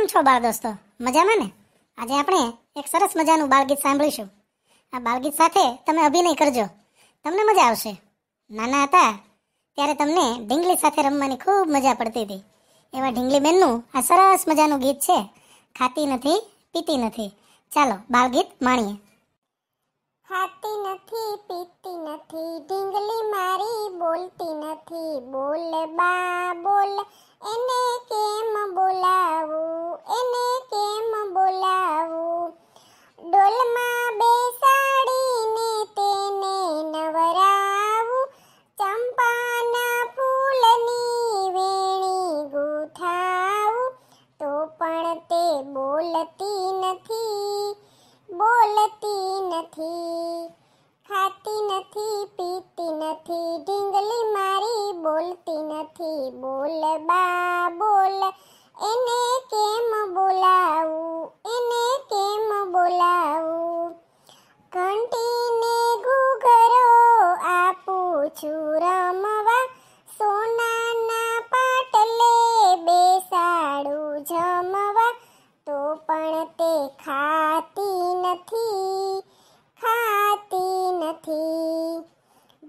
કેમ છો બાળ દોસ્તો મજામાં ને આજે આપણે એક સરસ મજાનું બાળગીત સાંભળીશું આ બાળગીત સાથે તમે અભિનય કરજો તમને મજા આવશે નાના હતા ત્યારે તમને ઢીંગલી સાથે રમવાની ખૂબ મજા પડતી હતી એવા ઢીંગલી બેનનું આ સરસ મજાનું ગીત છે ખાતી નથી પીતી નથી ચાલો બાળગીત માણીએ ખાતી નથી પીતી નથી ઢીંગલી મારી બોલતી નથી બોલ બા બોલ એને કેમ બોલાવું એને કેમ બોલ ખાતી નથી પીતી નથી ઢીંગલી મારી બોલતી નથી બોલ બા બોલ એને કેમ બોલાવું એને કેમ બોલાવું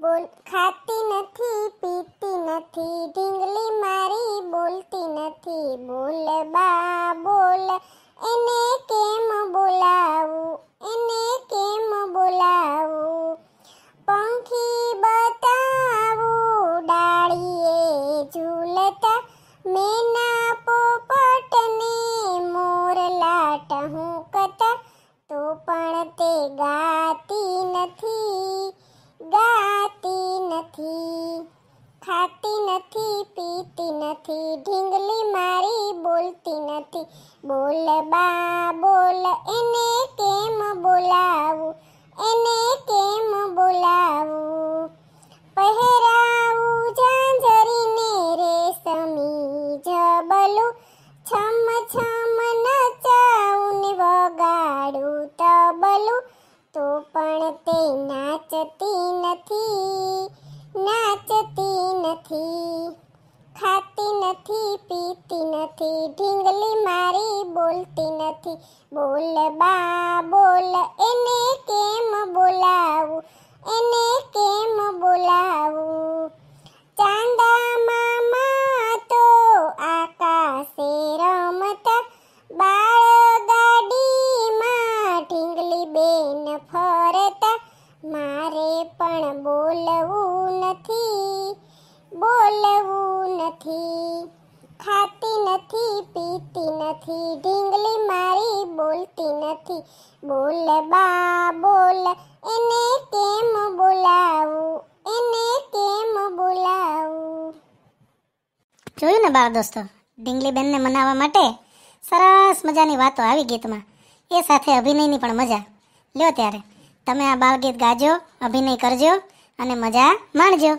બોલ ખાતી નથી પીતી નથી ઢીંગલી મારી બોલતી નથી બોલ બા બોલ એને કેમ બોલાવું એને કેમ બોલાવું પંખી બતાવું ડાળીએ ઝૂલતા મેના પોપટને મોર લાટ હું કતા તો પણ તે ગા ખાતી નથી પીતી નથી ઢીંગલી મારી બોલતી નથી બોલ બા બોલ એને કેમ બોલાવું એને કેમ બોલાવું પહેરાવું ઝાંઝરીને રેશમી જબલું છમ છમ નચાવું ને વગાડું તબલું તો પણ તે નાચતી ખાતી નથી પીતી નથી ઢીંગલી મારી બોલતી નથી બોલ બા બોલ એને કેમ બોલાવું એને કેમ બોલાવું ચાંદા મામા તો આકાશે રમતા બાળ ગાડીમાં ઢીંગલી બેન ફરતા મારે પણ બોલવું નથી બોલવું નથી ખાતી નથી પીતી નથી ઢીંગલી મારી બોલતી નથી બોલ બા બોલ એને કેમ બોલાવું એને કેમ બોલાવું જોયું ને બાળ દોસ્તો ઢીંગલી બેનને મનાવવા માટે સરસ મજાની વાતો આવી ગીતમાં એ સાથે અભિનયની પણ મજા લ્યો ત્યારે તમે આ બાળગીત ગાજો અભિનય કરજો અને મજા માણજો